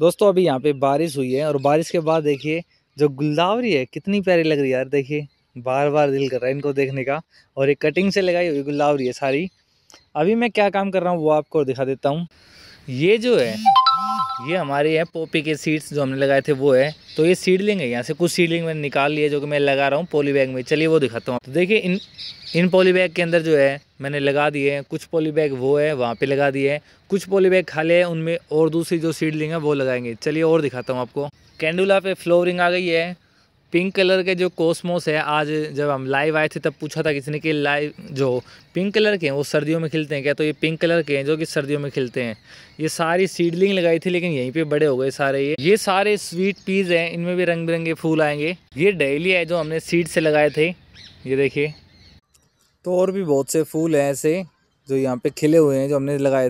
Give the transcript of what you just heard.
दोस्तों अभी यहाँ पे बारिश हुई है और बारिश के बाद देखिए जो गुलदावरी है कितनी प्यारी लग रही है यार देखिए बार बार दिल कर रहा है इनको देखने का और एक कटिंग से लगाई हुई गुलदावरी है सारी अभी मैं क्या काम कर रहा हूँ वो आपको दिखा देता हूँ ये जो है ये हमारे हैं पोपी के सीड्स जो हमने लगाए थे वो है तो ये सीडलिंग है यहाँ से कुछ सीडलिंग मैंने निकाल लिया जो कि मैं लगा रहा हूँ पॉली बैग में चलिए वो दिखाता हूँ तो देखिए इन इन पॉली बैग के अंदर जो है मैंने लगा दिए हैं कुछ पॉली बैग वो है वहाँ पे लगा दिए हैं कुछ पॉली बैग खाले है उनमें और दूसरी जो सीडलिंग है वो लगाएंगे चलिए और दिखाता हूँ आपको कैंडुला पे फ्लोरिंग आ गई है पिंक कलर के जो कॉस्मोस है आज जब हम लाइव आए थे तब पूछा था किसी ने कि लाइव जो पिंक कलर के हैं वो सर्दियों में खिलते हैं क्या तो ये पिंक कलर के हैं जो कि सर्दियों में खिलते हैं ये सारी सीडलिंग लगाई थी लेकिन यहीं पे बड़े हो गए सारे ये ये सारे स्वीट पीज हैं इनमें भी रंग बिरंगे फूल आएंगे ये डेली है जो हमने सीड से लगाए थे ये देखिए तो और भी बहुत से फूल हैं ऐसे जो यहाँ पे खिले हुए हैं जो हमने लगाए